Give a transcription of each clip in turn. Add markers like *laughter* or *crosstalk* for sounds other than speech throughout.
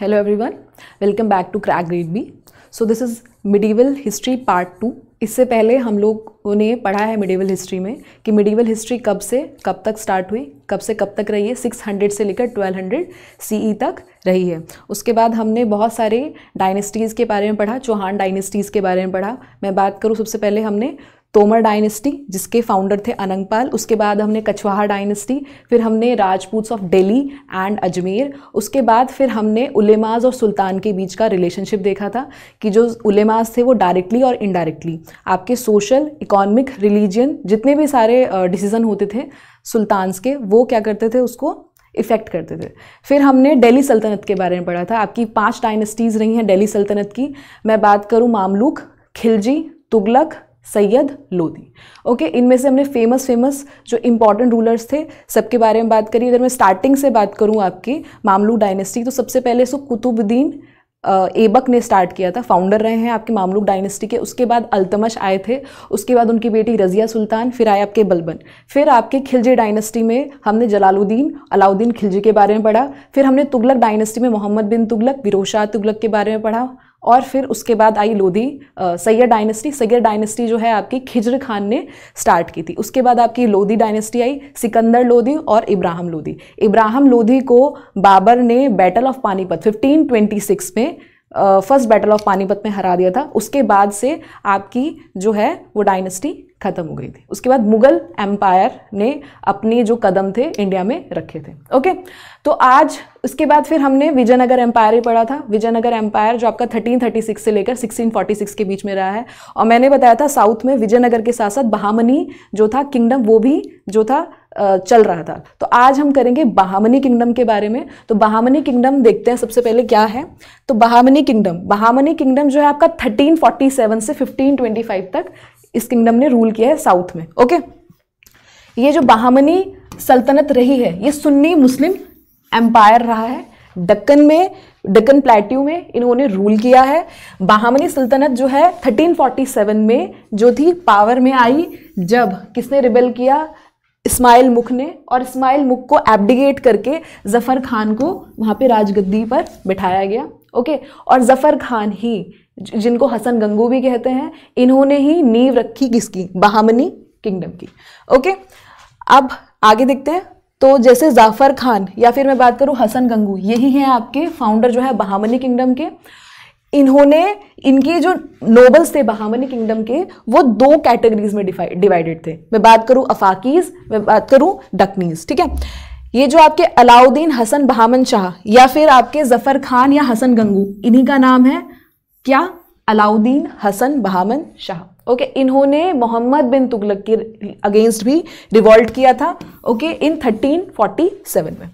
Hello everyone welcome back to crack read B so this is medieval history part two इससे पहले हम लोगों ने पढ़ा है मिडिवल हिस्ट्री में कि मिडिवल हिस्ट्री कब से कब तक स्टार्ट हुई कब से कब तक रही है 600 से लेकर 1200 सीई e तक रही है उसके बाद हमने बहुत सारे डायनेस्टीज़ के बारे में पढ़ा चौहान डायनेस्टीज़ के बारे में पढ़ा मैं बात करूँ सबसे पहले हमने तोमर डायनेस्टी जिसके फाउंडर थे अनंगपाल उसके बाद हमने कछवाहा डायनेस्टी फिर हमने राजपूत्स ऑफ दिल्ली एंड अजमेर उसके बाद फिर हमने उलेमाज और सुल्तान के बीच का रिलेशनशिप देखा था कि जो उलेमाज थे वो डायरेक्टली और इनडायरेक्टली आपके सोशल इकोनॉमिक रिलीजन जितने भी सारे डिसीज़न होते थे सुल्तान्स के वो क्या करते थे उसको इफ़ेक्ट करते थे फिर हमने दिल्ली सल्तनत के बारे में पढ़ा था आपकी पांच डायनेस्टीज़ रही हैं दिल्ली सल्तनत की मैं बात करूँ मामलूक खिलजी तुगलक सैयद लोदी ओके इनमें से हमने फेमस फेमस जो इम्पॉर्टेंट रूलर्स थे सबके बारे में बात करी अगर मैं स्टार्टिंग से बात करूँ आपकी मामलू डायनेस्टी तो सबसे पहले सो कुतुबुद्दीन एबक ने स्टार्ट किया था फाउंडर रहे हैं आपके मामलूक डायनेस्टी के उसके बाद अल्तमश आए थे उसके बाद उनकी बेटी रज़िया सुल्तान फिर आए आपके बलबन फिर आपके खिलजी डायनेस्टी में हमने जलालुद्दीन अलाउद्दीन खिलजी के बारे में पढ़ा फिर हमने तुगलक डायनेस्टी में मोहम्मद बिन तुगलक विरोशा तुगलक के बारे में पढ़ा और फिर उसके बाद आई लोधी सैयद डायनेस्टी सैयद डायनेस्टी जो है आपकी खिजर खान ने स्टार्ट की थी उसके बाद आपकी लोधी डायनेस्टी आई सिकंदर लोधी और इब्राहिम लोधी इब्राहिम लोधी को बाबर ने बैटल ऑफ पानीपत 1526 में फर्स्ट बैटल ऑफ पानीपत में हरा दिया था उसके बाद से आपकी जो है वो डायनेस्टी ख़त्म हो गई थी उसके बाद मुग़ल एम्पायर ने अपने जो कदम थे इंडिया में रखे थे ओके तो आज उसके बाद फिर हमने विजयनगर एम्पायर ही पढ़ा था विजयनगर एम्पायर जो आपका 1336 से लेकर 1646 के बीच में रहा है और मैंने बताया था साउथ में विजयनगर के साथ साथ बहामनी जो था किंगडम वो भी जो था चल रहा था तो आज हम करेंगे बहामनी किंगडम के बारे में तो बहामनी किंगडम देखते हैं सबसे पहले क्या है तो बहामनी किंगडम बहामनी किंगडम जो है आपका 1347 से 1525 तक इस किंगडम ने रूल किया है साउथ में ओके ये जो बहामनी सल्तनत रही है ये सुन्नी मुस्लिम एम्पायर रहा है डक्कन में डक्कन प्लेट्यू में इन्होंने रूल किया है बहामनी सल्तनत जो है 1347 में जो थी पावर में आई जब किसने रिबेल किया इस्माइल मुख ने और इस्माइल मुख को एबडिगेट करके ज़फ़र खान को वहाँ पे राजगद्दी पर बिठाया गया ओके और ज़फ़र खान ही जिनको हसन गंगू भी कहते हैं इन्होंने ही नींव रखी किसकी बहामनी किंगडम की ओके अब आगे देखते हैं तो जैसे जाफर खान या फिर मैं बात करूं हसन गंगू यही हैं आपके फाउंडर जो है बहामनी किंगडम के इन्होंने इनके जो नोबल्स थे बहामनी किंगडम के वो दो कैटेगरीज में डिवाइडेड थे मैं बात करूं अफाकीज मैं बात करूं डकनीज ठीक है ये जो आपके अलाउद्दीन हसन बहामन शाह या फिर आपके जफर खान या हसन गंगू इन्हीं का नाम है क्या अलाउद्दीन हसन बहामन शाह ओके इन्होंने मोहम्मद बिन तुगलक के अगेंस्ट भी रिवॉल्ट किया था ओके इन 1347 में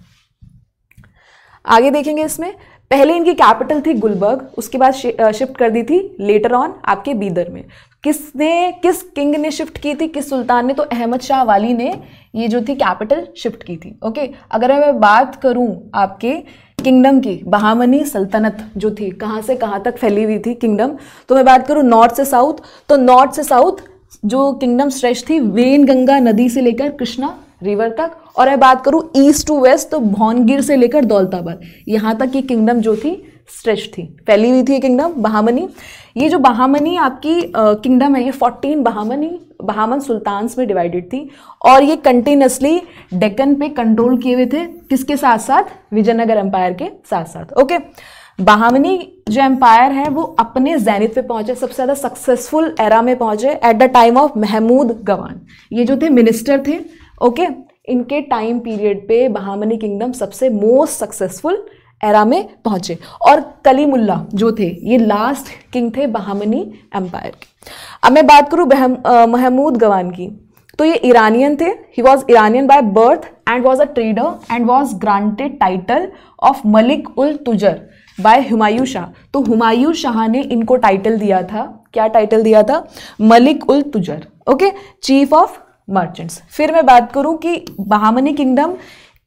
आगे देखेंगे इसमें पहले इनकी कैपिटल थी गुलबर्ग उसके बाद शिफ्ट कर दी थी लेटर ऑन आपके बीदर में किसने किस किंग ने शिफ्ट की थी किस सुल्तान ने तो अहमद शाह वाली ने ये जो थी कैपिटल शिफ्ट की थी ओके अगर मैं बात करूं आपके किंगडम की बहामनी सल्तनत जो थी कहाँ से कहाँ तक फैली हुई थी किंगडम तो मैं बात करूँ नॉर्थ से साउथ तो नॉर्थ से साउथ जो किंगडम स्ट्रेच थी वेन गंगा नदी से लेकर कृष्णा रिवर तक और मैं बात करूँ ईस्ट टू वेस्ट तो भौनगिर से लेकर दौलताबाद यहाँ तक ये किंगडम जो थी स्ट्रेच थी फैली हुई थी ये किंगडम बहामनी ये जो बहामनी आपकी किंगडम है ये फोर्टीन बहामनी बहामन सुल्तान्स में डिवाइडेड थी और ये कंटिन्यूसली डेक्कन पे कंट्रोल किए हुए थे किसके साथ साथ विजयनगर एम्पायर के साथ साथ ओके बहामनी जो एम्पायर है वो अपने जैनित पे पहुंचे सबसे ज़्यादा सक्सेसफुल एरा में पहुंचे at the time of Mahmud Gawan ये जो थे मिनिस्टर थे ओके इनके टाइम पीरियड पे बहामनी किंगडम सबसे मोस्ट सक्सेसफुल एरा में पहुंचे और कलीमुल्ला जो थे ये लास्ट किंग थे बहामनी एम्पायर के अब मैं बात करूँ महमूद गवान की तो ये ईरानियन थे he was Iranian by birth and was a trader and was granted title of Malik ul Tujar by Humayun Shah तो हुमायूं शाह ने इनको टाइटल दिया था क्या टाइटल दिया था Malik ul Tujar okay chief of merchants फिर मैं बात करूं कि बहामनी किंगडम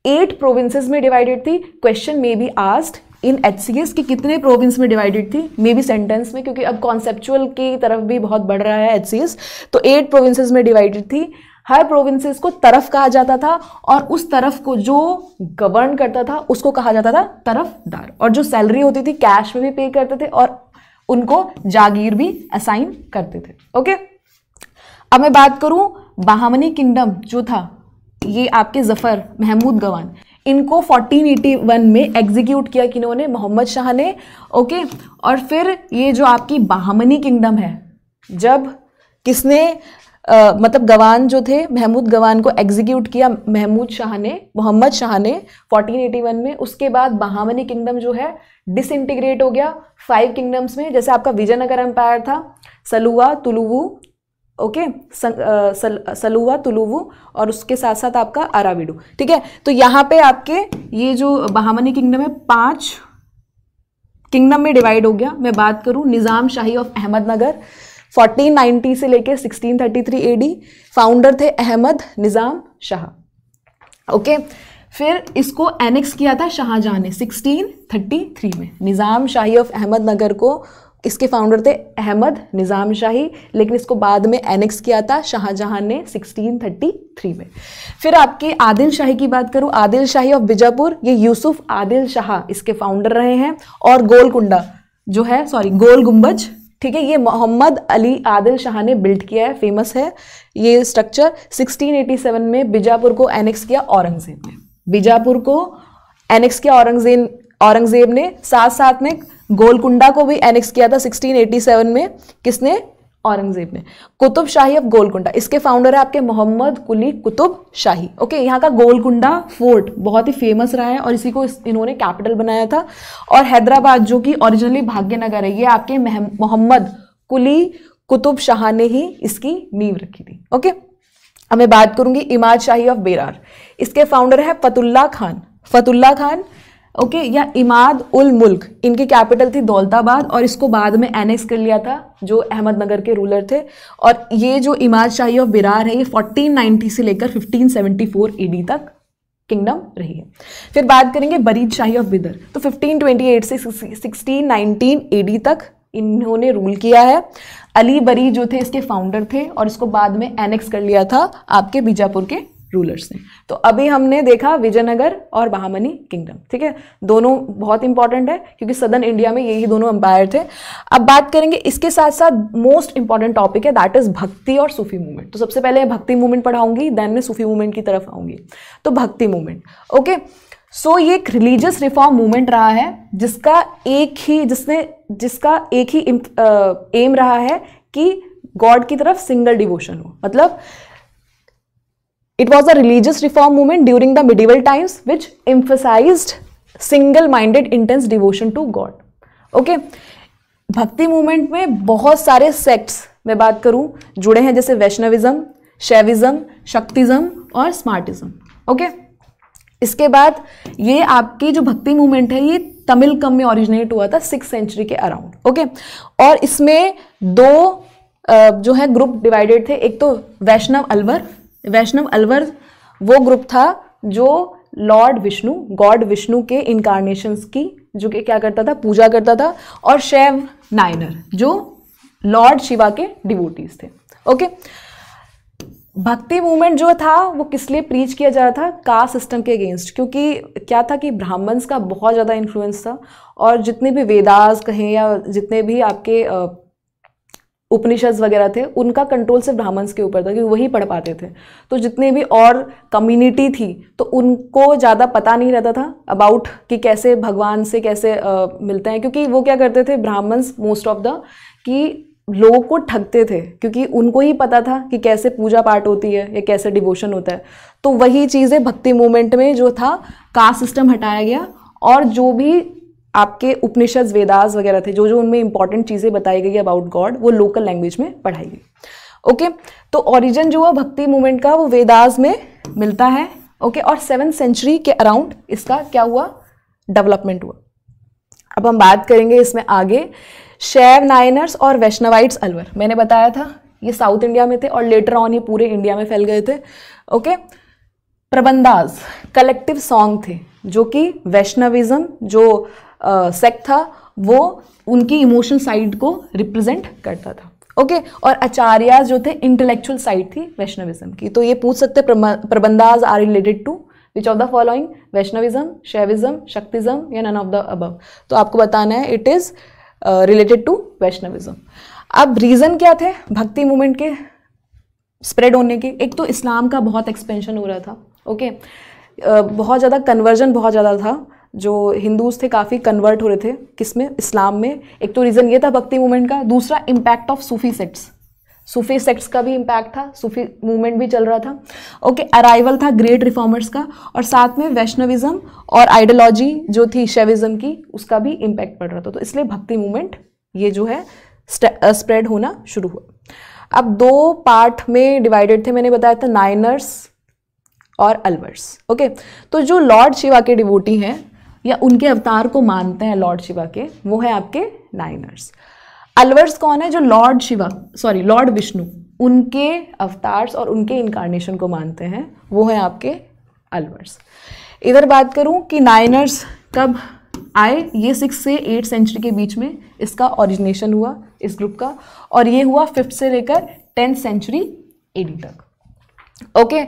एट प्रोविंसेस में डिवाइडेड थी question may be asked in एच की कितने प्रोविंस में डिवाइडेड थी मे बी सेंटेंस में क्योंकि अब कॉन्सेप्चुअल की तरफ भी बहुत बढ़ रहा है एच तो एट प्रोविंसेस में डिवाइडेड थी हर प्रोविंसेस को तरफ कहा जाता था और उस तरफ को जो गवर्न करता था उसको कहा जाता था तरफदार और जो सैलरी होती थी कैश में भी पे करते थे और उनको जागीर भी असाइन करते थे ओके अब मैं बात करूं बाहमनी किंगडम जो था ये आपके जफर महमूद गवान इनको 1481 में एग्जीक्यूट किया किन्होंने मोहम्मद शाह ने ओके और फिर ये जो आपकी बहामनी किंगडम है जब किसने आ, मतलब गवान जो थे महमूद गवान को एग्जीक्यूट किया महमूद शाह ने मोहम्मद शाह ने 1481 में उसके बाद बहामनी किंगडम जो है डिसइंटीग्रेट हो गया फाइव किंगडम्स में जैसे आपका विजयनगर एम्पायर था सलुआ तुलुवू ओके सल, सलुआ तुलुवु और उसके साथ साथ आपका अराविडु ठीक है तो यहाँ पे आपके ये जो बहामनी किंगडम है पांच किंगडम में डिवाइड हो गया मैं बात करूँ निज़ाम शाही ऑफ अहमदनगर 1490 से लेके 1633 एडी फाउंडर थे अहमद निज़ाम शाह ओके फिर इसको एनेक्स किया था शाहजहाँ ने सिक्सटीन में निज़ाम शाही ऑफ अहमदनगर को इसके फाउंडर थे अहमद निज़ाम शाही लेकिन इसको बाद में एनेक्स किया था शाहजहां ने 1633 में फिर आपके आदिल शाही की बात करूं आदिल शाही ऑफ बीजापुर ये यूसुफ आदिल शाह इसके फाउंडर रहे हैं और गोलकुंडा जो है सॉरी गोल गुंबज ठीक है ये मोहम्मद अली आदिल शाह ने बिल्ड किया है फेमस है ये स्ट्रक्चर 1687 में बीजापुर को एनेक्स किया औरंगजेब ने बीजापुर को एनेक्स किया औरंगजेब औरंगजेब ने साथ साथ में गोलकुंडा को भी एनेक्स किया था 1687 में किसने औरंगजेब ने कुतुब शाही ऑफ गोलकुंडा इसके फाउंडर है आपके मोहम्मद कुली कुतुब शाही ओके यहाँ का गोलकुंडा फोर्ट बहुत ही फेमस रहा है और इसी को इन्होंने कैपिटल बनाया था और हैदराबाद जो कि ओरिजिनली भाग्यनगर है ये आपके मोहम्मद कुली कुतुब शाह ने ही इसकी नींव रखी थी ओके अब मैं बात करूंगी इमाद शाही ऑफ बेरार इसके फाउंडर है फतुल्ला खान फतुल्ला खान ओके okay, या इमाद उल मुल्क इनकी कैपिटल थी दौलताबाद और इसको बाद में एनेक्स कर लिया था जो अहमदनगर के रूलर थे और ये जो इमाद शाही ऑफ बिरार है ये 1490 से लेकर 1574 ईडी e तक किंगडम रही है फिर बात करेंगे बरीद शाही ऑफ बिदर तो 1528 से 1619 एडी e तक इन्होंने रूल किया है अली बरी जो थे इसके फाउंडर थे और इसको बाद में एनेक्स कर लिया था आपके बीजापुर के रूलर्स ने तो अभी हमने देखा विजयनगर और बहामनी किंगडम ठीक है दोनों बहुत इंपॉर्टेंट है क्योंकि सदर्न इंडिया में यही दोनों अंपायर थे अब बात करेंगे इसके साथ साथ मोस्ट इंपॉर्टेंट टॉपिक है दैट इज भक्ति और सूफी मूवमेंट तो सबसे पहले भक्ति मूवमेंट पढ़ाऊंगी देन में सूफी मूवमेंट की तरफ आऊंगी तो भक्ति मूवमेंट ओके सो ये एक रिलीजियस रिफॉर्म मूवमेंट रहा है जिसका एक ही जिसने जिसका एक ही एम रहा है कि गॉड की तरफ सिंगल डिवोशन हो मतलब it was a religious reform movement during the medieval times which emphasized single minded intense devotion to God okay bhakti movement में बहुत सारे सेक्ट्स मैं बात करूं जुड़े हैं जैसे वैष्णविज्म शैविज्म शक्तिज्म और स्मार्टिज्म ओके okay? इसके बाद ये आपकी जो भक्ति मूवमेंट है ये तमिल कम में ओरिजिनेट हुआ था सिक्स सेंचुरी के अराउंड ओके और इसमें दो जो है ग्रुप डिवाइडेड थे एक तो वैष्णव अलवर वैष्णव अलवर वो ग्रुप था जो लॉर्ड विष्णु गॉड विष्णु के इनकारनेशंस की जो कि क्या करता था पूजा करता था और शैव नाइनर जो लॉर्ड शिवा के डिवोटीज थे ओके भक्ति मूवमेंट जो था वो किस लिए प्रीच किया जा रहा था कास्ट सिस्टम के अगेंस्ट क्योंकि क्या था कि ब्राह्मण्स का बहुत ज़्यादा इन्फ्लुएंस था और जितने भी वेदास कहें या जितने भी आपके उपनिषद वगैरह थे उनका कंट्रोल सिर्फ ब्राह्मण्स के ऊपर था क्योंकि वही पढ़ पाते थे तो जितने भी और कम्युनिटी थी तो उनको ज़्यादा पता नहीं रहता था अबाउट कि कैसे भगवान से कैसे uh, मिलते हैं क्योंकि वो क्या करते थे ब्राह्मण्स मोस्ट ऑफ द कि लोगों को ठगते थे क्योंकि उनको ही पता था कि कैसे पूजा पाठ होती है या कैसे डिवोशन होता है तो वही चीज़ें भक्ति मूवमेंट में जो था कास्ट सिस्टम हटाया गया और जो भी आपके उपनिषद वेदास वगैरह थे जो जो उनमें इंपॉर्टेंट चीज़ें बताई गई अबाउट गॉड वो लोकल लैंग्वेज में पढ़ाई गई ओके तो ओरिजिन जो है भक्ति मूवमेंट का वो वेदास में मिलता है ओके और सेवन सेंचुरी के अराउंड इसका क्या हुआ डेवलपमेंट हुआ अब हम बात करेंगे इसमें आगे शैव नायनर्स और वैष्णवाइट्स अलवर मैंने बताया था ये साउथ इंडिया में थे और लेटर ऑन ये पूरे इंडिया में फैल गए थे ओके प्रबंदाज कलेक्टिव सॉन्ग थे जो कि वैष्णविज्म जो सेक्ट था वो उनकी इमोशनल साइड को रिप्रेजेंट करता था ओके okay? और आचार्य जो थे इंटेलेक्चुअल साइड थी वैष्णविज्म की तो ये पूछ सकते Prabandhas are related to which of the following Vaishnavism Shaivism Shaktism या नन ऑफ द अबव तो आपको बताना है it is related to Vaishnavism अब रीज़न क्या थे भक्ति मूवमेंट के स्प्रेड होने के एक तो इस्लाम का बहुत एक्सपेंशन हो रहा था ओके okay? uh, बहुत ज़्यादा कन्वर्जन बहुत ज़्यादा था जो हिंदूज थे काफ़ी कन्वर्ट हो रहे थे किस में इस्लाम में एक तो रीज़न ये था भक्ति मूवमेंट का दूसरा impact of Sufi sets Sufi sects का भी इम्पैक्ट था सूफी मूवमेंट भी चल रहा था ओके okay, अराइवल था ग्रेट रिफॉर्मर्स का और साथ में वैष्णविज्म और आइडियोलॉजी जो थी शैविज़म की उसका भी इम्पैक्ट पड़ रहा था तो इसलिए भक्ति मूवमेंट ये जो है स्प्रेड होना शुरू हुआ अब दो पार्ट में डिवाइडेड थे मैंने बताया था नाइनर्स और अलवर्स ओके okay? तो जो लॉर्ड शिवा के डिवोटी हैं या उनके अवतार को मानते हैं लॉर्ड शिवा के वो है आपके नाइनर्स अलवर्स कौन है जो lord Shiva sorry lord Vishnu उनके अवतार्स और उनके इनकारनेशन को मानते हैं वो है आपके अलवर्स इधर बात करूं कि नाइनर्स कब आए ये सिक्स से एट सेंचुरी के बीच में इसका ओरिजिनेशन हुआ इस ग्रुप का और ये हुआ फिफ्थ से लेकर टेंथ सेंचुरी एडी तक ओके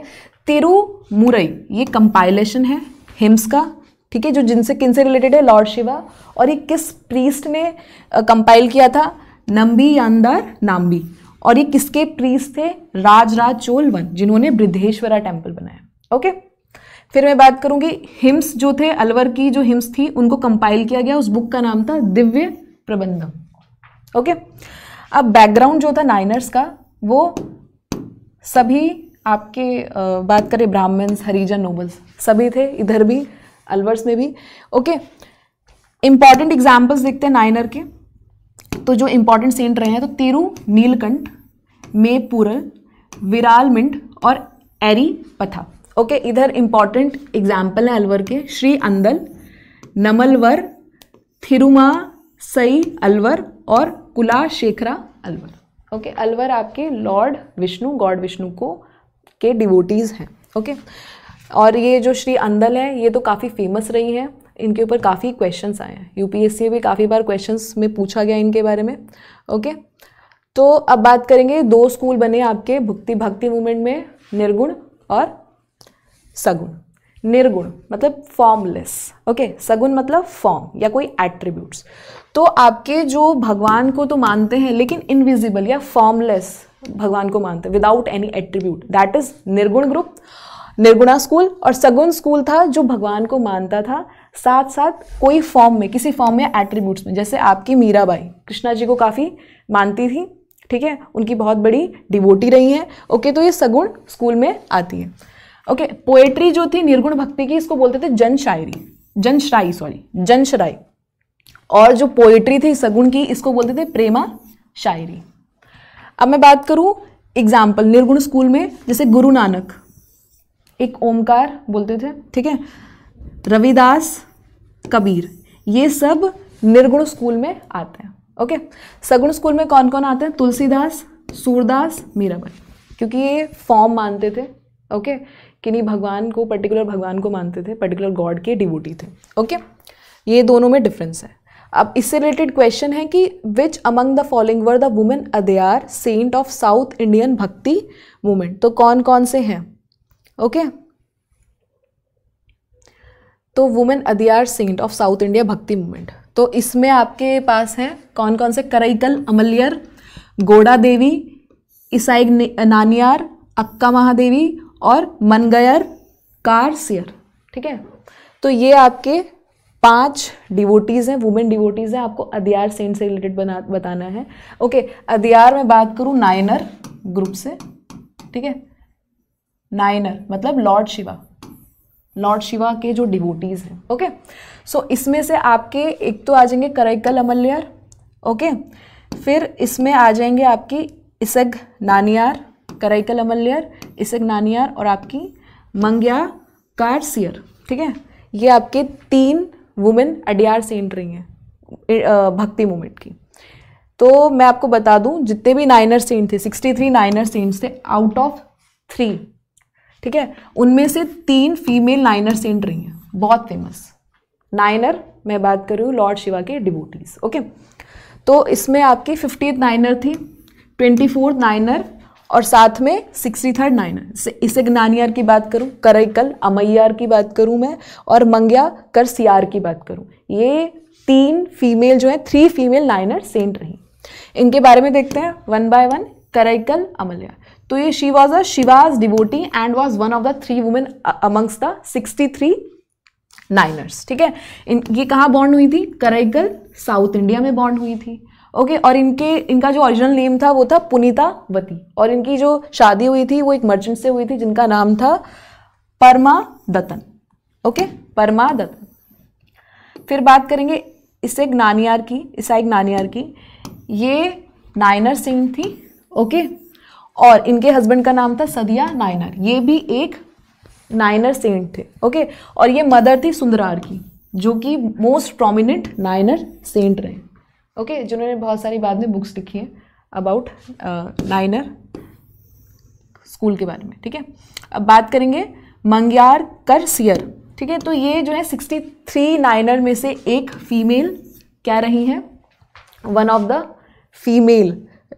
तिरुमुरई ये कंपाइलेशन है हिम्स का ठीक है जो जिनसे किन से रिलेटेड है लॉर्ड शिवा और ये किस प्रीस्ट ने कंपाइल किया था नंबी यांदार नाम्बी और ये किसके प्रीस्ट थे राजराज चोलवन जिन्होंने बृद्धेश्वरा टेम्पल बनाया ओके फिर मैं बात करूंगी हिम्स जो थे अलवर की जो हिम्स थी उनको कंपाइल किया गया उस बुक का नाम था दिव्य प्रबंधम ओके अब बैकग्राउंड जो था नाइनर्स का वो सभी आपके बात करें ब्राह्मण्स हरिजन नोबल्स सभी थे इधर भी अलवर्स में भी ओके इंपॉर्टेंट एग्जाम्पल्स देखते हैं नाइनर के तो जो इंपॉर्टेंट सेंट रहे हैं तो तेरू नीलकंठ मेपुरल विराल मिंट और एरी पथा ओके इधर इंपॉर्टेंट एग्जाम्पल हैं अलवर के श्री अंदल नमलवर थिरुमा सई अलवर और कुला शेखरा अलवर ओके अलवर आपके लॉर्ड विष्णु गॉड विष्णु को के डिवोटीज़ हैं ओके और ये जो श्री अंदल है ये तो काफ़ी फेमस रही हैं इनके ऊपर काफ़ी क्वेश्चंस आए हैं यूपीएससी भी काफ़ी बार क्वेश्चंस में पूछा गया इनके बारे में ओके तो अब बात करेंगे दो स्कूल बने आपके भुक्ति भक्ति मूवमेंट में निर्गुण और सगुण निर्गुण मतलब फॉर्मलेस ओके सगुण मतलब फॉर्म या कोई एट्रीब्यूट्स तो आपके जो भगवान को तो मानते हैं लेकिन इनविजिबल या फॉर्मलेस भगवान को मानते हैं without any attribute that is Nirgun group Nirguna school और सगुन स्कूल था जो भगवान को मानता था साथ साथ कोई फॉर्म में किसी फॉर्म में एट्रीब्यूट्स में जैसे आपकी मीराबाई कृष्णा जी को काफ़ी मानती थी ठीक है उनकी बहुत बड़ी डिवोटी रही है ओके तो ये सगुण स्कूल में आती है ओके पोएट्री जो थी निर्गुण भक्ति की इसको बोलते थे जन शायरी जन श्राई सॉरी जन श्राई और जो पोएट्री थी सगुण की इसको बोलते थे प्रेमा शायरी अब मैं बात करूँ एग्जाम्पल निर्गुण स्कूल में जैसे गुरु नानक एक ओमकार बोलते थे ठीक है रविदास कबीर ये सब निर्गुण स्कूल में आते हैं ओके सगुण स्कूल में कौन कौन आते हैं तुलसीदास सूरदास मीराबाई क्योंकि ये फॉर्म मानते थे ओके कि नहीं भगवान को पर्टिकुलर भगवान को मानते थे पर्टिकुलर गॉड के डिवोटी थे ओके ये दोनों में डिफरेंस है अब इससे रिलेटेड क्वेश्चन है कि which among the following were the women Adiyar saint of South Indian bhakti movement तो कौन कौन से हैं ओके तो women Adiyar saint of South India bhakti movement तो इसमें आपके पास है कौन कौन से करईकल अमलियर गोडा देवी ईसाई नानियार अक्का महादेवी और मनगयर कारसियर ठीक है तो ये आपके पांच डिवोटीज़ हैं वुमेन डिवोटीज़ हैं आपको अदियार सेंट से रिलेटेड बना बताना है ओके अदियार में बात करूँ नायनर ग्रुप से ठीक है नाइनर मतलब लॉर्ड शिवा लॉर्ड शिवा के जो डिवोटीज़ हैं ओके सो इसमें से आपके एक तो आ जाएंगे करैकल अमल्यार ओके फिर इसमें आ जाएंगे आपकी इसग नानियार करैकल अमल्यार इसग नानियार और आपकी मंगया कारसियर ठीक है ये आपके तीन वुमेन अडियार सेंट रही हैं भक्ति मूवमेंट की तो मैं आपको बता दूं जितने भी नाइनर सेंट थे 63 नाइनर सेंट्स थे आउट ऑफ थ्री ठीक है उनमें से तीन फीमेल नाइनर सेंट रही हैं बहुत फेमस नाइनर मैं बात कर रही हूँ लॉर्ड शिवा के डिबोटीज ओके तो इसमें आपकी फिफ्टी नाइनर थी ट्वेंटी फोर्थ नाइनर और साथ में सिक्सटी थर्ड नाइनर इसे ज्ञानियार की बात करूँ करैकल अमैयार की बात करूँ मैं और मंगया करसियार की बात करूँ ये तीन फीमेल जो है थ्री फीमेल नाइनर सेंट रही इनके बारे में देखते हैं one by one Karaikal Ammaiyar तो ये she was a Shiva's devotee and was one of the three women amongst the sixty three Nayanars ठीक है इन ये कहाँ बॉन्ड हुई थी कराइकल साउथ इंडिया में बॉन्ड हुई थी ओके okay, और इनके इनका जो ओरिजिनल नेम था वो था पुनीतावती और इनकी जो शादी हुई थी वो एक मर्चेंट से हुई थी जिनका नाम था परमा दत्तन ओके परमा दत्तन फिर बात करेंगे एक नानियार की ईसाई नानियार की ये नाइनर सिंह थी ओके okay? और इनके हस्बैंड का नाम था सदिया नायनर ये भी एक नायनर सेंट थे ओके और ये मदर थी सुंदरार की जो कि मोस्ट प्रोमिनेंट नायनर सेंट रहे ओके जिन्होंने बहुत सारी बाद में बुक्स लिखी हैं अबाउट नाइनर स्कूल के बारे में ठीक है अब बात करेंगे मंगयार कर सियर ठीक है तो ये जो है सिक्सटी थ्री नाइनर में से एक फीमेल क्या रही हैं वन ऑफ द फीमेल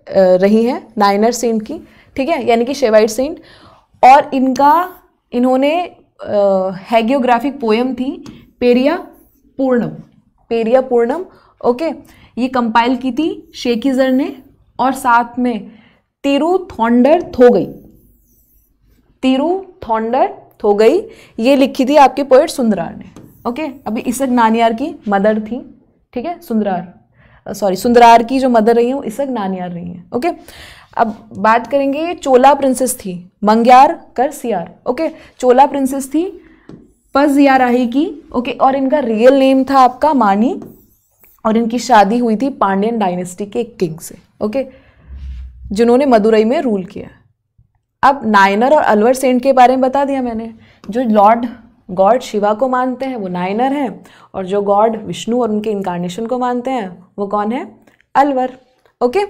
रही हैं नाइनर सेंट की ठीक है यानी कि शेवाइट सेंट और इनका इन्होंने हैगियोग्राफिक पोएम थी पेरिया पूर्णम पेरिया पूर्णम ओके ये कंपाइल की थी शेखीजर ने और साथ में तिरु थोंडर थो गई तिरु थोंडर थो गई ये लिखी थी आपके पोएट सुंदरार ने ओके अभी इसक नानियार की मदर थी ठीक है सुंदरार सॉरी सुंदरार की जो मदर रही हैं वो इसक नानियार रही हैं ओके अब बात करेंगे ये चोला प्रिंसेस थी मंग्यार कर सियार ओके चोला प्रिंसेस थी राही की ओके और इनका रियल नेम था आपका मानी और इनकी शादी हुई थी पांड्यन डायनेस्टी के एक किंग से ओके जिन्होंने मदुरई में रूल किया अब नायनर और अलवर सेंट के बारे में बता दिया मैंने जो लॉर्ड गॉड शिवा को मानते हैं वो नाइनर हैं और जो गॉड विष्णु और उनके इनकारनेशन को मानते हैं वो कौन है अलवर ओके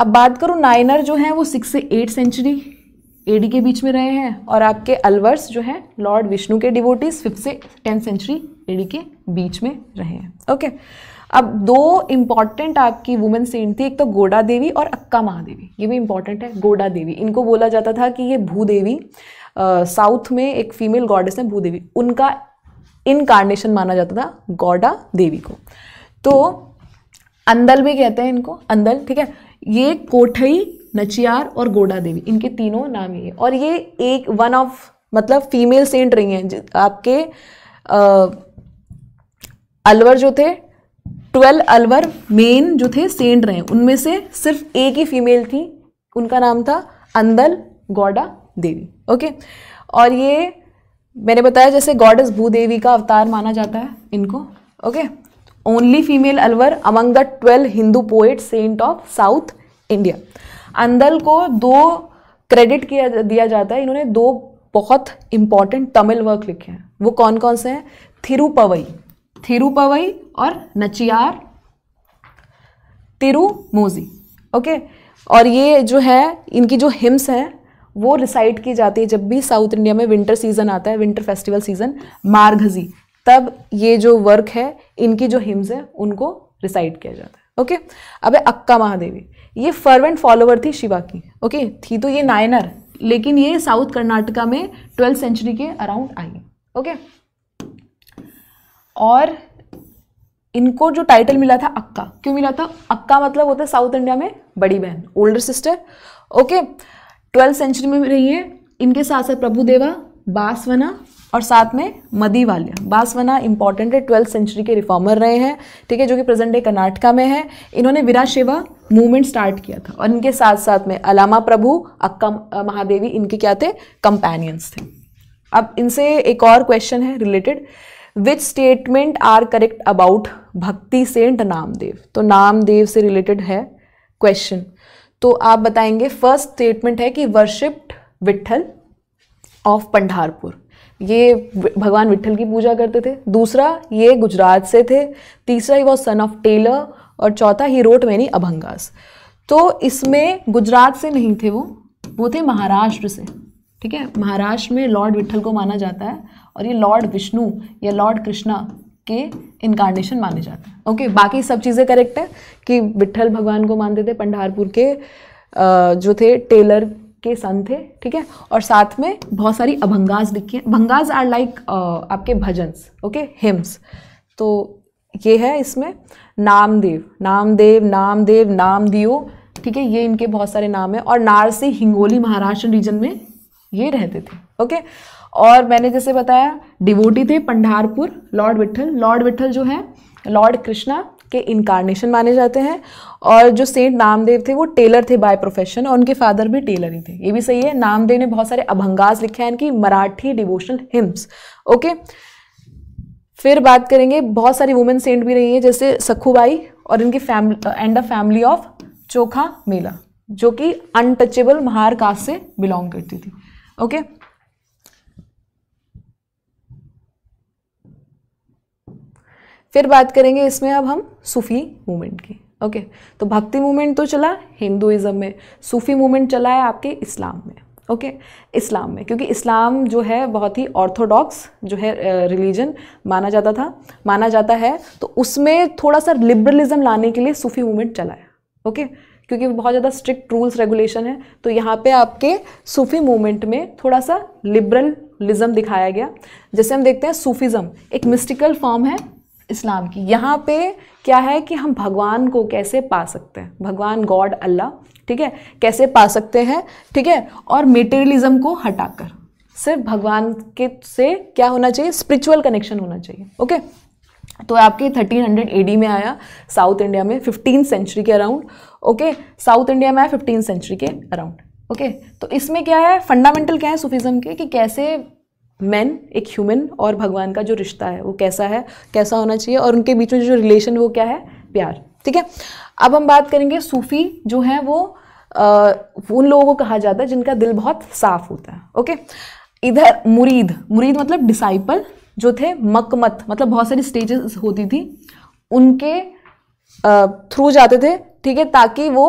अब बात करूँ नाइनर जो हैं वो सिक्स से एट सेंचुरी एडी के बीच में रहे हैं और आपके अलवर्स जो हैं लॉर्ड विष्णु के डिवोटीज फिफ्थ से टेंथ सेंचुरी एडी के बीच में रहे हैं ओके अब दो इम्पॉर्टेंट आपकी वुमेन सेंट थी एक तो गोडा देवी और अक्का महादेवी ये भी इम्पॉर्टेंट है गोडा देवी इनको बोला जाता था कि ये भू देवी साउथ में एक फीमेल गॉडेस है भूदेवी उनका इनकारनेशन माना जाता था गौडा देवी को तो अंदल भी कहते हैं इनको अंदल ठीक है ये कोठई नचियार और गोडा देवी इनके तीनों नाम है और ये एक वन ऑफ मतलब फीमेल सेंट रही हैं आपके आ, अलवर जो थे ट्वेल्व अलवर मेन जो थे सेंट रहे उनमें से सिर्फ एक ही फीमेल थी उनका नाम था अंदल गौडा देवी ओके और ये मैंने बताया जैसे गॉडेस भूदेवी का अवतार माना जाता है इनको okay only female Alvar among the twelve Hindu poet saint of South India Andal को दो क्रेडिट किया दिया जाता है इन्होंने दो बहुत इंपॉर्टेंट तमिल वर्क लिखे हैं वो कौन कौन से हैं थिरुपवई थिरुपवई और नचियार तिरुमोजी ओके और ये जो है इनकी जो हिम्स हैं वो रिसाइट की जाती है जब भी साउथ इंडिया में विंटर सीजन आता है विंटर फेस्टिवल सीजन मार्गजी तब ये जो वर्क है इनकी जो हिम्स है उनको रिसाइट किया जाता है ओके अब अक्का महादेवी ये फर्वेंट फॉलोवर थी शिवा की ओके थी तो ये नायनर लेकिन ये साउथ कर्नाटका में ट्वेल्थ सेंचुरी के अराउंड आई ओके और इनको जो टाइटल मिला था अक्का क्यों मिला था अक्का मतलब होता है साउथ इंडिया में बड़ी बहन older sister okay okay? Twelfth century में रही हैं इनके साथ साथ प्रभुदेवा बासवना और साथ में मदी वाल्या बासवना इंपॉर्टेंट है ट्वेल्थ सेंचुरी के रिफॉर्मर रहे हैं ठीक है जो कि प्रेजेंट डे कर्नाटका में है इन्होंने विरा सेवा मूवमेंट स्टार्ट किया था और इनके साथ साथ में अलामा प्रभु अक्का महादेवी इनके क्या थे कंपेनियंस थे अब इनसे एक और क्वेश्चन है related which statement are correct about bhakti saint Namdev तो नामदेव से रिलेटेड है क्वेश्चन तो आप बताएंगे फर्स्ट स्टेटमेंट है कि वर्शिप्ड विठल ऑफ पंडारपुर ये भगवान विठल की पूजा करते थे दूसरा ये गुजरात से थे तीसरा ही वो सन ऑफ टेलर और चौथा ही रोट मैनी अभंगास तो इसमें गुजरात से नहीं थे वो वो थे महाराष्ट्र से ठीक है महाराष्ट्र में लॉर्ड विठल को माना जाता है और ये लॉर्ड विष्णु या लॉर्ड कृष्णा के इनकारनेशन माने जाते हैं ओके okay, बाकी सब चीज़ें करेक्ट है कि विट्ठल भगवान को मानते थे पंडारपुर के जो थे टेलर के सन थे ठीक है और साथ में बहुत सारी अभंगाज लिखी हैं भंगाज आर लाइक आपके भजन्स ओके हिम्स तो ये है इसमें नामदेव नामदेव नामदेव नाम दियो ठीक है ये इनके बहुत सारे नाम हैं और नारसी हिंगोली महाराष्ट्र रीजन में ये रहते थे ओके और मैंने जैसे बताया डिवोटी थे पंडारपुर लॉर्ड विठल लॉर्ड विठल जो है लॉर्ड कृष्णा के इनकारनेशन माने जाते हैं और जो सेंट नामदेव थे वो टेलर थे बाय प्रोफेशन और उनके फादर भी टेलर ही थे ये भी सही है नामदेव ने बहुत सारे अभंगाज लिखे हैं इनकी मराठी डिवोशनल हिम्स ओके फिर बात करेंगे बहुत सारी वुमेन सेंट भी रही हैं जैसे सखूबाई और इनकी family and a family of Chokha Mela जो कि अनटचेबल महार कास्ट से बिलोंग करती थी ओके फिर बात करेंगे इसमें अब हम सूफी मूवमेंट की ओके okay, तो भक्ति मूवमेंट तो चला हिंदुइज्म में सूफ़ी मूवमेंट चला है आपके इस्लाम में ओके okay? इस्लाम में क्योंकि इस्लाम जो है बहुत ही ऑर्थोडॉक्स जो है रिलीजन माना जाता था माना जाता है तो उसमें थोड़ा सा लिबरलिज्म लाने के लिए सूफ़ी मूवमेंट चला है ओके okay? क्योंकि बहुत ज़्यादा स्ट्रिक्ट रूल्स रेगुलेशन है तो यहाँ पे आपके सूफी मूवमेंट में थोड़ा सा लिबरलिज्म दिखाया गया जैसे हम देखते हैं सूफिज़म एक मिस्टिकल फॉर्म है इस्लाम की यहाँ पे क्या है कि हम भगवान को कैसे पा सकते हैं भगवान गॉड अल्लाह ठीक है कैसे पा सकते हैं ठीक है और मेटेरियलिज्म को हटाकर सिर्फ भगवान के से क्या होना चाहिए स्पिरिचुअल कनेक्शन होना चाहिए ओके तो आपके 1300 एडी में आया साउथ इंडिया में फिफ्टीन सेंचुरी के अराउंड ओके साउथ इंडिया में आया फिफ्टीन सेंचुरी के अराउंड ओके तो इसमें क्या है फंडामेंटल क्या है सूफिज़म के कि कैसे मैन एक ह्यूमन और भगवान का जो रिश्ता है वो कैसा है कैसा होना चाहिए और उनके बीच में जो रिलेशन वो क्या है प्यार ठीक है अब हम बात करेंगे सूफ़ी जो है वो आ, उन लोगों को कहा जाता है जिनका दिल बहुत साफ होता है ओके इधर मुरीद मुरीद मतलब डिसाइपल जो थे मकमत मतलब बहुत सारी स्टेजेस होती थी उनके थ्रू जाते थे ठीक है ताकि वो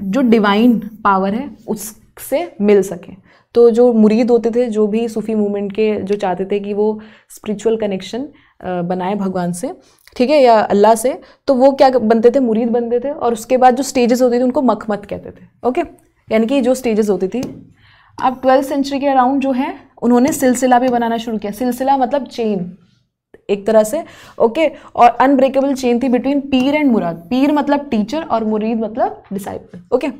जो डिवाइन पावर है उससे मिल सके तो जो मुरीद होते थे जो भी सूफ़ी मूवमेंट के जो चाहते थे कि वो स्पिरिचुअल कनेक्शन बनाए भगवान से ठीक है या अल्लाह से तो वो क्या बनते थे मुरीद बनते थे और उसके बाद जो स्टेजेस होती थी उनको मखमत कहते थे ओके यानी कि जो स्टेजेस होती थी अब ट्वेल्थ सेंचुरी के अराउंड जो है उन्होंने सिलसिला भी बनाना शुरू किया सिलसिला मतलब चेन एक तरह से ओके और अनब्रेकेबल चेन थी बिटवीन पीर एंड मुराद पीर मतलब टीचर और मुरीद मतलब डिसाइपल ओके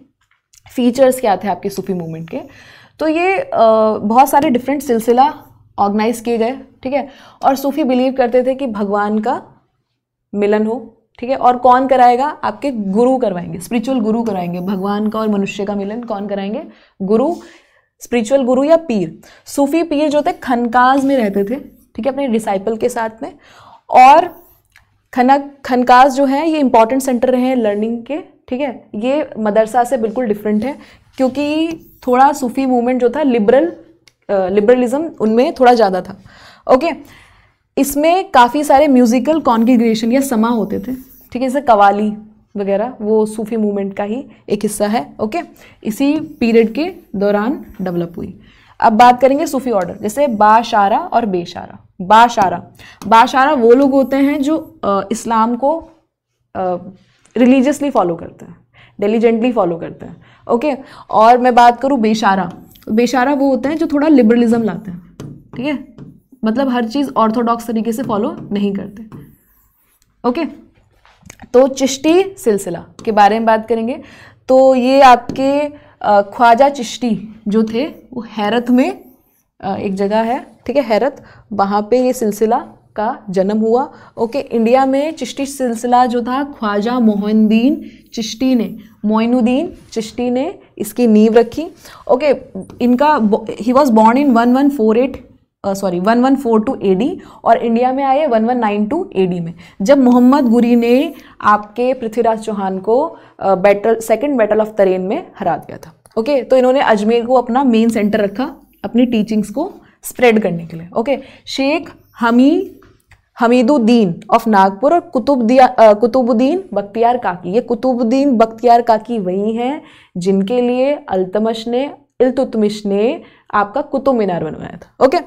फीचर्स क्या थे आपके सूफी मूवमेंट के तो ये बहुत सारे डिफरेंट सिलसिला ऑर्गेनाइज किए गए ठीक है और सूफी बिलीव करते थे कि भगवान का मिलन हो ठीक है और कौन कराएगा आपके गुरु करवाएंगे स्पिरिचुअल गुरु कराएंगे भगवान का और मनुष्य का मिलन कौन कराएंगे गुरु स्पिरिचुअल गुरु या पीर सूफी पीर जो थे खनकाज में रहते थे ठीक है अपने डिसाइपल के साथ में और खना खनकाज जो है ये इंपॉर्टेंट सेंटर रहे हैं लर्निंग के ठीक है ये मदरसा से बिल्कुल डिफरेंट है क्योंकि थोड़ा सूफी मूवमेंट जो था लिबरल लिबरलिज्म उनमें थोड़ा ज़्यादा था ओके इसमें काफ़ी सारे म्यूज़िकल कॉन्ग्रीग्रेशन या समा होते थे ठीक है जैसे कवाली वगैरह वो सूफी मूवमेंट का ही एक हिस्सा है ओके इसी पीरियड के दौरान डेवलप हुई अब बात करेंगे सूफी ऑर्डर जैसे बाशारा और बेशारा बाशारा बाशारा वो लोग होते हैं जो इस्लाम को रिलीजियसली फॉलो करते हैं डेलीजेंटली फॉलो करते हैं ओके और मैं बात करूँ बेशारा बेशारा वो होते हैं जो थोड़ा लिबरलिज्म लाते हैं ठीक है मतलब हर चीज़ ऑर्थोडॉक्स तरीके से फॉलो नहीं करते ओके तो चिश्ती सिलसिला के बारे में बात करेंगे तो ये आपके ख्वाजा चिश्ती जो थे वो हैरत में एक जगह है ठीक है हैरत वहाँ पे ये सिलसिला का जन्म हुआ ओके इंडिया में चिश्ती सिलसिला जो था ख्वाजा मोहनदीन चिश्ती ने मोइनुद्दीन चिश्ती ने इसकी नींव रखी ओके इनका he was born in one one four eight sorry one one four two A D और इंडिया में आए one one nine two A D में जब मोहम्मद गुरी ने आपके पृथ्वीराज चौहान को बैटल सेकेंड बैटल ऑफ तरेन में हरा दिया था ओके okay, तो इन्होंने अजमेर को अपना मेन सेंटर रखा अपनी टीचिंग्स को स्प्रेड करने के लिए ओके okay, शेख हमी हमीदुद्दीन ऑफ नागपुर और कुतुबदिया कुतुबुद्दीन बख्तियार काकी ये कुतुबुद्दीन बख्तियार काकी वही हैं जिनके लिए अल्तमश ने इल्तुतमिश ने आपका कुतुब मीनार बनवाया था ओके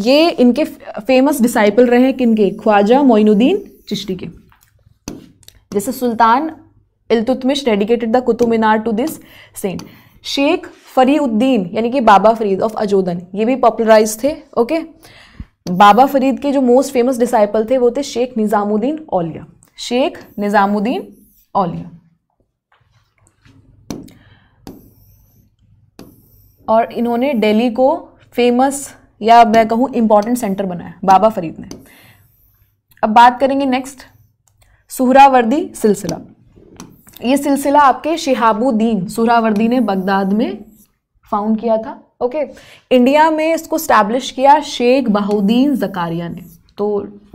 ये इनके फेमस डिसाइपल रहे हैं किनके ख्वाजा मोइनुद्दीन चिश्ती के जैसे Sultan Iltutmish dedicated the Qutub Minar to this saint Sheikh Fariduddin यानी कि बाबा फरीद ऑफ अजोदन ये भी पॉपुलराइज थे ओके बाबा फरीद के जो मोस्ट फेमस डिसाइपल थे वो थे शेख निज़ामुद्दीन औलिया शेख निज़ामुद्दीन औलिया और इन्होंने दिल्ली को फेमस या मैं कहूँ इम्पॉर्टेंट सेंटर बनाया बाबा फरीद ने अब बात करेंगे नेक्स्ट सुहरावर्दी सिलसिला ये सिलसिला आपके शिहाबुद्दीन सुहरावर्दी ने बगदाद में फाउंड किया था ओके okay. इंडिया में इसको स्टैब्लिश किया शेख बहाउद्दीन जकारिया ने तो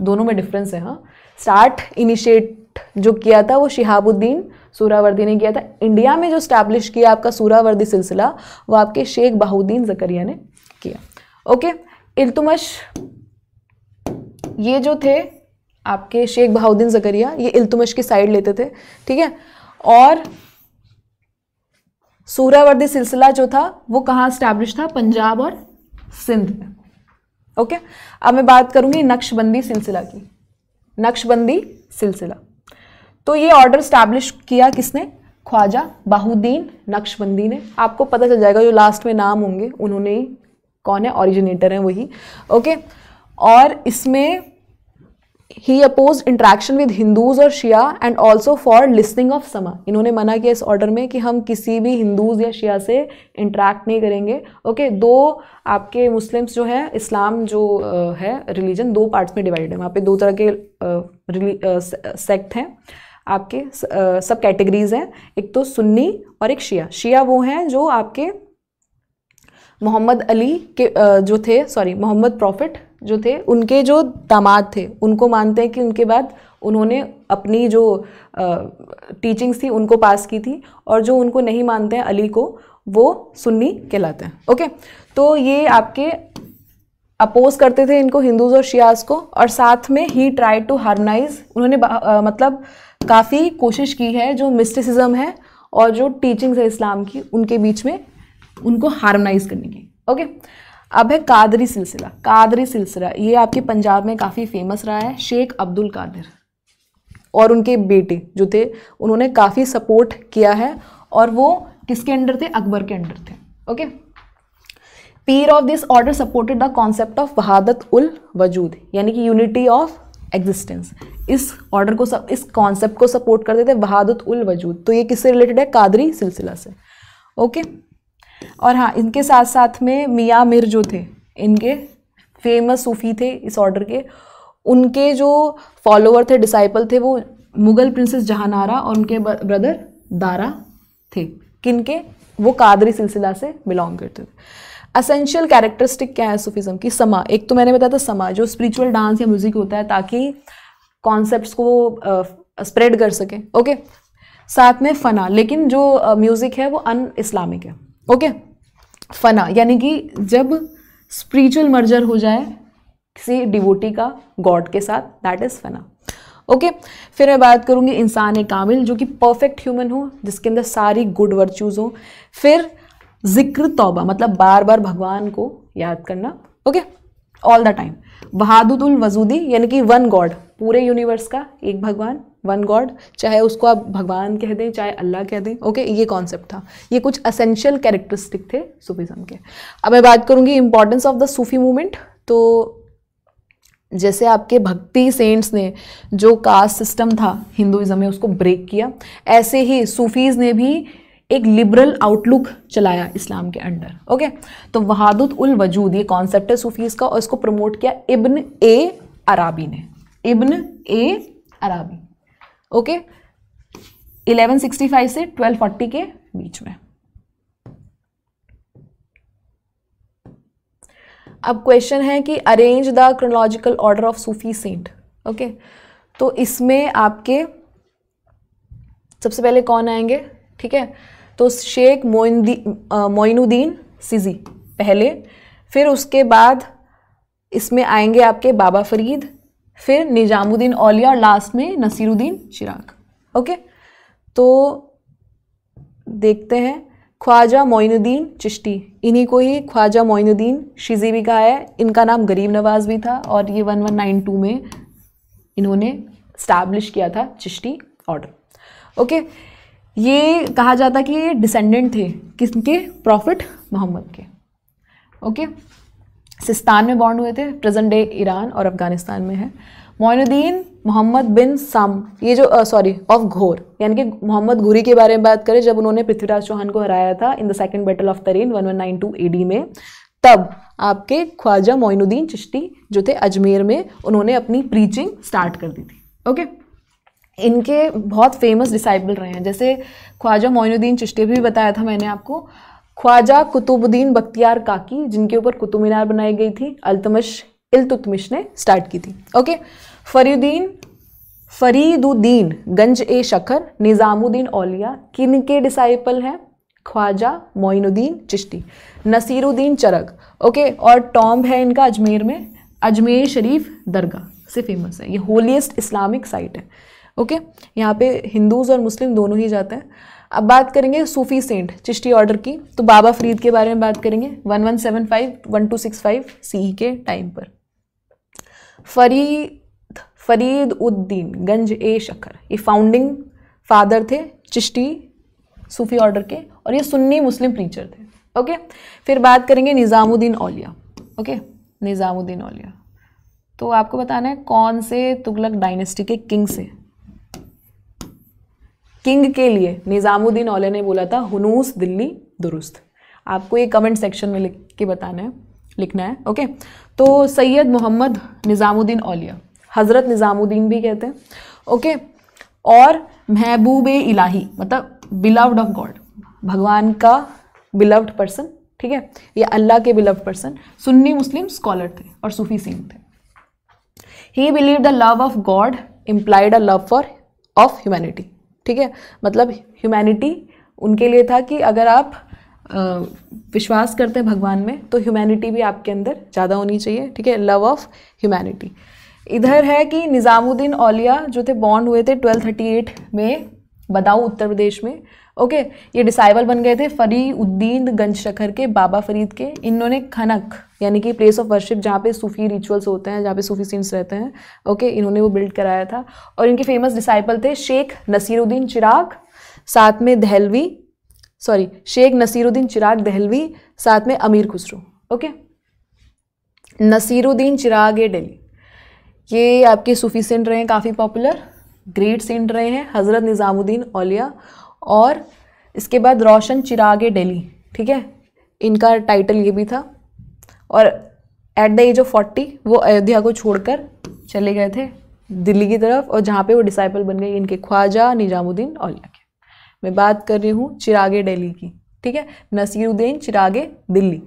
दोनों में डिफरेंस है हाँ स्टार्ट इनिशिएट जो किया था वो शिहाबुद्दीन सूरावर्दी ने किया था इंडिया में जो स्टैब्लिश किया आपका सूरावर्दी सिलसिला वो आपके शेख बहाउद्दीन जकरिया ने किया ओके इल्तुमश ये जो थे आपके शेख बहाउद्दीन जकरिया ये इल्तुमश की साइड लेते थे ठीक है और सूरावर्दी सिलसिला जो था वो कहाँ स्टैब्लिश था पंजाब और सिंध में ओके अब मैं बात करूंगी नक्शबंदी सिलसिला की नक्शबंदी सिलसिला तो ये ऑर्डर स्टैब्लिश किया किसने ख्वाजा बाहुद्दीन नक्शबंदी ने आपको पता चल जाएगा जो लास्ट में नाम होंगे उन्होंने ही कौन है ऑरिजिनेटर हैं वही ओके और इसमें he oppose interaction with Hindus और Shia and also for listening of समा इन्होंने मना किया इस ऑर्डर में कि हम किसी भी हिंदूज या शिया से इंट्रैक्ट नहीं करेंगे ओके okay, दो आपके मुस्लिम्स जो हैं इस्लाम जो है रिलीजन दो पार्ट्स में डिवाइडेड है वहाँ पे दो तरह के सेक्ट हैं आपके सब कैटेगरीज हैं एक तो सुन्नी और एक शिया शिया वो हैं जो आपके मोहम्मद अली के जो थे सॉरी मोहम्मद प्रॉफिट जो थे उनके जो दामाद थे उनको मानते हैं कि उनके बाद उन्होंने अपनी जो टीचिंग्स थी उनको पास की थी और जो उनको नहीं मानते हैं अली को वो सुन्नी कहलाते हैं ओके तो ये आपके अपोज करते थे इनको हिंदूज और शियाज को और साथ में ही ट्राई टू हार्मोनाइज उन्होंने आ, मतलब काफ़ी कोशिश की है जो मिस्टिसिज्म है और जो टीचिंग्स है इस्लाम की उनके बीच में उनको हार्मोनाइज करने की ओके अब है कादरी सिलसिला कादरी सिलसिला ये आपके पंजाब में काफ़ी फेमस रहा है शेख अब्दुल कादिर और उनके बेटे जो थे उन्होंने काफ़ी सपोर्ट किया है और वो किसके अंडर थे अकबर के अंडर थे ओके पीर of this order supported the concept of वहादत उल वजूद यानी कि यूनिटी ऑफ एग्जिस्टेंस इस ऑर्डर को सब इस कॉन्सेप्ट को सपोर्ट करते थे वहादत उल वजूद तो ये किससे रिलेटेड है कादरी सिलसिला से ओके और हाँ इनके साथ साथ में मियाँ मिर जो थे इनके फेमस सूफ़ी थे इस ऑर्डर के उनके जो फॉलोअर थे डिसाइपल थे वो मुग़ल प्रिंसेस जहानारा और उनके ब्रदर दारा थे किन के वो कादरी सिलसिला से बिलोंग करते थे असेंशियल कैरेक्टरिस्टिक क्या है सूफिज्म की समा एक तो मैंने बताया था समा जो स्पिरिचुअल डांस या म्यूज़िक होता है ताकि कॉन्सेप्ट को स्प्रेड कर सके ओके साथ में फ़ना लेकिन जो म्यूज़िक है वो अन इस्लामिक है ओके फ़ना यानी कि जब स्पिरिचुअल मर्जर हो जाए किसी डिवोटी का गॉड के साथ दैट इज़ फ़ना ओके फिर मैं बात करूँगी इंसान कामिल जो कि परफेक्ट ह्यूमन हो जिसके अंदर सारी गुड वर्च्यूज़ हो फिर जिक्र तौबा मतलब बार बार भगवान को याद करना ओके ऑल द टाइम बहादुर वजूदी यानी कि वन गॉड पूरे यूनिवर्स का एक भगवान वन गॉड चाहे उसको आप भगवान कह दें चाहे अल्लाह कह दें ओके ये कॉन्सेप्ट था ये कुछ असेंशियल कैरेक्टरिस्टिक थे सूफीज़म के अब मैं बात करूँगी importance of the Sufi movement तो जैसे आपके भक्ति सेंट्स ने जो कास्ट सिस्टम था हिंदुज़म में उसको ब्रेक किया ऐसे ही सूफीज़ ने भी एक लिबरल आउटलुक चलाया इस्लाम के अंडर ओके तो वहादुत उल वजूद ये कॉन्सेप्ट है सूफीज़ का और इसको प्रमोट किया इब्न ए अराबी ने इब्न ए अराबी ओके 1165 से 1240 के बीच में अब क्वेश्चन है कि arrange the chronological order of Sufi saint okay तो इसमें आपके सबसे पहले कौन आएंगे ठीक है तो शेख मोइनुद्दीन सिजी पहले फिर उसके बाद इसमें आएंगे आपके बाबा फरीद फिर निजामुद्दीन औलिया और लास्ट में नसीरुद्दीन चिराग ओके तो देखते हैं ख्वाजा मोइनुद्दीन चिश्ती इन्हीं को ही ख्वाजा मोइनुद्दीन शिजी भी कहा है इनका नाम गरीब नवाज भी था और ये 1192 में इन्होंने स्टैब्लिश किया था चिश्ती ऑर्डर ओके ये कहा जाता कि ये डिसेंडेंट थे किसके प्रॉफिट मोहम्मद के ओके सिस्तान में बॉन्ड हुए थे प्रेजेंट डे ईरान और अफगानिस्तान में है मोइनुद्दीन मोहम्मद बिन साम ये जो सॉरी ऑफ घोर यानी कि मोहम्मद घोरी के बारे में बात करें जब उन्होंने पृथ्वीराज चौहान को हराया था in the second battle of Tarain one one nine two A में तब आपके ख्वाजा मोइनुद्दीन चिश्ती जो थे अजमेर में उन्होंने अपनी प्रीचिंग स्टार्ट कर दी थी ओके इनके बहुत फेमस डिसाइबल रहे हैं जैसे ख्वाजा मोइनुद्दीन चिश्ती भी बताया था मैंने आपको ख्वाजा कुतुबुद्दीन बख्तियार काकी जिनके ऊपर कुतुब मीनार बनाई गई थी अल्तमश इल्तुतमिश ने स्टार्ट की थी ओके फरीदीन फरीदुद्दीन गंज ए शखर निज़ामुद्दीन औलिया किन के डिसाइपल हैं ख्वाजा मोइनुद्दीन चिश्ती नसीरुद्दीन चरग ओके और टॉम्ब है इनका अजमेर में अजमेर शरीफ दरगाह से फेमस है ये होलीस्ट इस्लामिक साइट है ओके यहाँ पे हिंदूज़ और मुस्लिम दोनों ही जाते हैं अब बात करेंगे सूफी सेंट चिश्ती ऑर्डर की तो बाबा फरीद के बारे में बात करेंगे one one seven five one two six five C के टाइम पर फरीद फरीद उद्दीन गंज ए शखर ये फाउंडिंग फादर थे चिश्ती सूफी ऑर्डर के और ये सुन्नी मुस्लिम प्रीचर थे ओके फिर बात करेंगे निज़ामुद्दीन औलिया ओके निज़ामुद्दीन औलिया तो आपको बताना है कौन से तुगलक डायनेस्टी के किंग्स हैं किंग के लिए निज़ामुद्दीन औले ने बोला था हनूस दिल्ली दुरुस्त आपको ये कमेंट सेक्शन में लिख के बताना है लिखना है ओके तो सैयद मोहम्मद निज़ामुद्दीन औलिया हज़रत निज़ामुद्दीन भी कहते हैं ओके और महबूब इलाही मतलब बिलव्ड ऑफ गॉड भगवान का बिलव्ड पर्सन ठीक है ये अल्लाह के beloved person Sunni Muslim scholar थे और सूफी सिंह थे he believe the love of God implied a love for of humanity ठीक है मतलब ह्यूमैनिटी उनके लिए था कि अगर आप विश्वास करते हैं भगवान में तो ह्यूमैनिटी भी आपके अंदर ज़्यादा होनी चाहिए ठीक है लव ऑफ़ ह्यूमैनिटी इधर है कि निज़ामुद्दीन औलिया जो थे बॉन्ड हुए थे 1238 में बदाऊ उत्तर प्रदेश में ओके ये डिसाइबल बन गए थे फरी उद्दीन गंजशखर के बाबा फरीद के इन्होंने खनक यानी कि प्लेस ऑफ वर्शिप जहाँ पे सूफी रिचुअल्स होते हैं जहाँ पे सूफी सीन्स रहते हैं ओके इन्होंने वो बिल्ड कराया था और इनके फेमस डिसाइपल थे शेख नसीरुद्दीन चिराग साथ में दहलवी सॉरी शेख नसीरुद्दीन चिराग दहलवी साथ में अमीर खुसरू ओके नसीरुद्दीन चिराग ए डेली ये आपके सूफी सेंट रहे हैं काफ़ी पॉपुलर ग्रेट सेंट रहे हैं हज़रत निज़ामुद्दीन औलिया और इसके बाद रोशन चिराग डेली ठीक है इनका टाइटल ये भी था और at the age of forty वो अयोध्या को छोड़कर चले गए थे दिल्ली की तरफ और जहाँ पे वो डिसाइपल बन गए इनके ख्वाजा निजामुद्दीन औलिया के मैं बात कर रही हूँ चिरागे डेली की ठीक है नसीरुद्दीन चिरागे दिल्ली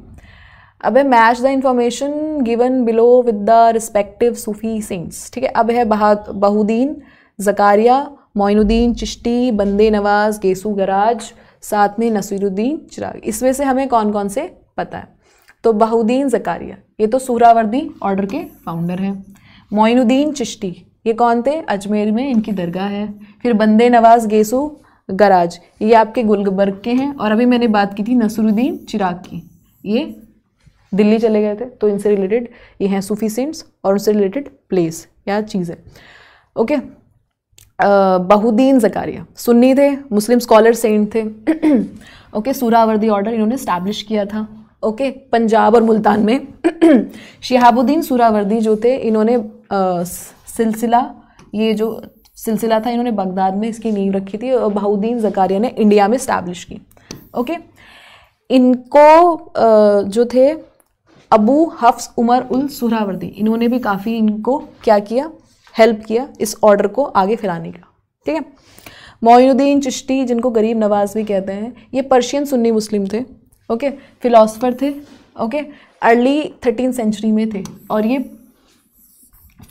अब है match the information given below with the respective Sufi saints ठीक है अब है बहा बहुद्दीन ज़कारिया मोइनुद्दीन चिश्ती बंदे नवाज़ गेसू गराज साथ में नसीरुद्दीन चिराग इसमें से हमें कौन कौन से पता है तो बहुद्दीन ज़कारिया ये तो सूरावर्दी ऑर्डर के फाउंडर हैं मोइनुद्दीन चिश्ती ये कौन थे अजमेर में इनकी दरगाह है फिर बंदे नवाज़ गेसू गराज ये आपके गुलबर्ग के हैं और अभी मैंने बात की थी नसरुद्दीन चिराग की ये दिल्ली चले गए थे तो इनसे रिलेटेड ये हैं सूफी सिंट्स और उनसे रिलेटेड प्लेस या चीज़ है ओके बहुद्दीन जकारिया सुन्नी थे मुस्लिम स्कॉलर सेंट थे *clears throat* ओके सूरावर्दी ऑर्डर इन्होंने स्टैब्लिश किया था ओके okay, पंजाब और मुल्तान में *clears throat* शिहाबुद्दीन सूरावर्दी जो थे इन्होंने सिलसिला ये जो सिलसिला था इन्होंने बगदाद में इसकी नींव रखी थी और बहुद्दीन जकारिया ने इंडिया में स्टैब्लिश की ओके okay? इनको आ, जो थे अबू हफ्स उमर उल सुरावर्दी इन्होंने भी काफ़ी इनको क्या किया हेल्प किया इस ऑर्डर को आगे फैलाने का ठीक है मोइनुद्दीन चिश्ती जिनको गरीब नवाज भी कहते हैं ये पर्शियन सुन्नी मुस्लिम थे ओके फिलासफ़र थे ओके अर्ली थर्टीन सेंचुरी में थे और ये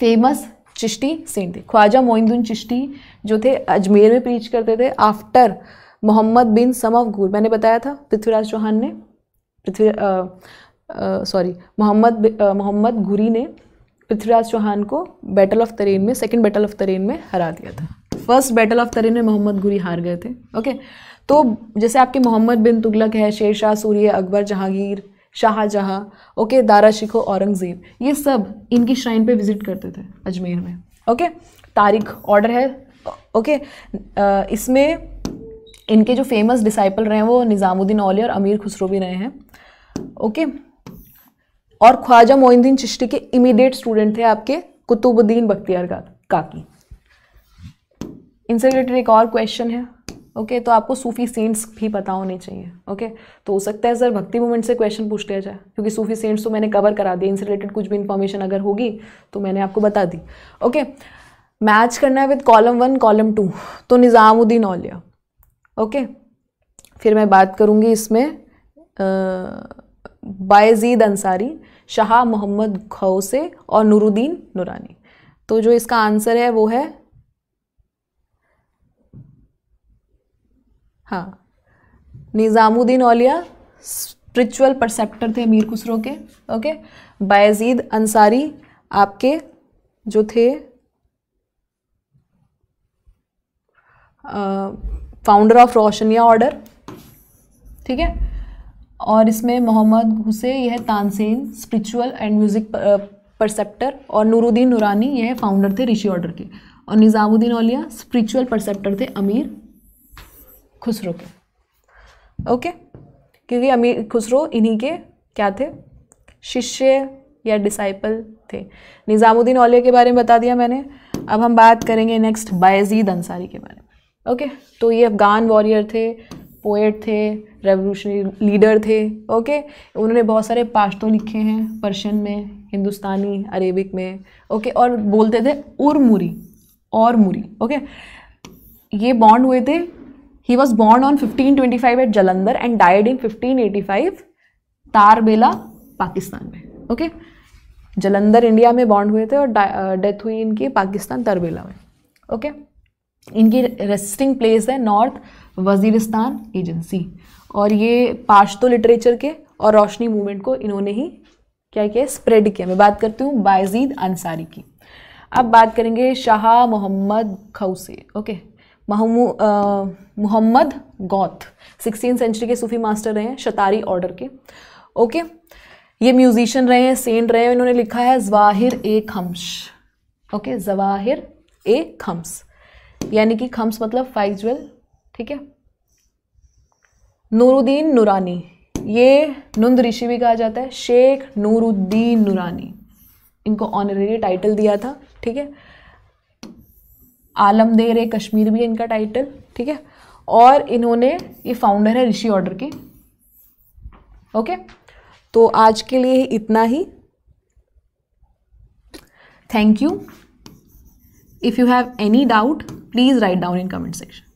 फेमस चिश्ती सेंट थे ख्वाजा मोइनुद्दीन चिश्ती जो थे अजमेर में प्रीच करते थे आफ्टर मोहम्मद बिन समफ मैंने बताया था पृथ्वीराज चौहान ने पृथ्वी सॉरी मोहम्मद मोहम्मद घुरी ने पृथ्वीराज चौहान को बैटल ऑफ तरेन में सेकेंड बैटल ऑफ तरेन में हरा दिया था फर्स्ट बैटल ऑफ तरीन में मोहम्मद घुरी हार गए थे ओके तो जैसे आपके मोहम्मद बिन तुगलक है शेर शाह सूर्य अकबर जहांगीर शाहजहाँ ओके दारा शिखो औरंगज़ेब ये सब इनकी श्राइन पे विज़िट करते थे अजमेर में ओके तारीख ऑर्डर है ओके इसमें इनके जो फेमस डिसाइपल रहे हैं वो निज़ामुद्दीन औली और अमीर खुसरो भी रहे हैं ओके और ख्वाजा मोइनुद्दीन चिश्ती के इमीडिएट स्टूडेंट थे आपके कुतुबुद्दीन बख्तियार काकी इनसे रिलेटेड एक और क्वेश्चन है ओके okay, तो आपको सूफी सेंट्स भी पता होने चाहिए ओके okay? तो हो सकता है सर भक्ति मूवमेंट से क्वेश्चन पूछ लिया जाए क्योंकि सूफी सेंट्स तो मैंने कवर करा दिया इनसे रिलेटेड कुछ भी इन्फॉर्मेशन अगर होगी तो मैंने आपको बता दी ओके okay? मैच करना है with column one column two तो निज़ामुद्दीन औलिया ओके फिर मैं बात करूँगी इसमें आ, बायजीद अंसारी शाह मोहम्मद खौसे और नूरुद्दीन नूरानी तो जो इसका आंसर है वो है हाँ निज़ामुद्दीन औलिया स्पिरिचुअल परसेप्टर थे मीर खुसरो के ओके बायजीद अंसारी आपके जो थे फाउंडर ऑफ रोशनिया ऑर्डर ठीक है और इसमें मोहम्मद घुसे यह Tansen spiritual and music preceptor और नूरुद्दीन नूरानी यह फाउंडर थे ऋषि ऑर्डर के और निज़ामुद्दीन औलिया स्पिरिचुअल परसेप्टर थे अमीर खुसरो के ओके क्योंकि अमीर खुसरो इन्हीं के क्या थे शिष्य या डिसाइपल थे निज़ामुद्दीन औलिया के बारे में बता दिया मैंने अब हम बात करेंगे नेक्स्ट बायजीद अंसारी के बारे में ओके तो ये अफ़गान वॉरियर थे पोएट थे रेवोल्यूशनरी लीडर थे ओके उन्होंने बहुत सारे पाश्तो लिखे हैं पर्शियन में हिंदुस्तानी अरेबिक में ओके और बोलते थे उर्मुरी और मुरी ओके ये बॉन्ड हुए थे ही वॉज बॉन्ड on 1525 at Jalandhar and died in fifteen तार तारबेला पाकिस्तान में ओके जलंधर इंडिया में बॉन्ड हुए थे और डेथ uh, हुई इनकी पाकिस्तान तारबेला में ओके इनकी रेस्टिंग प्लेस है नॉर्थ वजीरिस्तान एजेंसी और ये पाश्तो लिटरेचर के और रोशनी मूवमेंट को इन्होंने ही क्या किया स्प्रेड किया मैं बात करती हूँ बायजीद अंसारी की अब बात करेंगे शाह मोहम्मद खौसे ओके मोहम्मद गौत सिक्सटीन सेंचुरी के सूफी मास्टर रहे हैं शतारी ऑर्डर के ओके ये म्यूजिशियन रहे हैं सेंट रहे हैं इन्होंने लिखा है जवाहिर ए खम्स ओके जवाहिर ए खम्स यानी कि खम्स मतलब फाइजल ठीक है नूरुद्दीन नूरानी ये नंद ऋषि भी कहा जाता है शेख नूरुद्दीन नूरानी इनको ऑनरेरी टाइटल दिया था ठीक है आलम देर ए कश्मीर भी इनका टाइटल ठीक है और इन्होंने ये फाउंडर है ऋषि ऑर्डर के ओके तो आज के लिए इतना ही thank you If you have any doubt, please write down in comment section.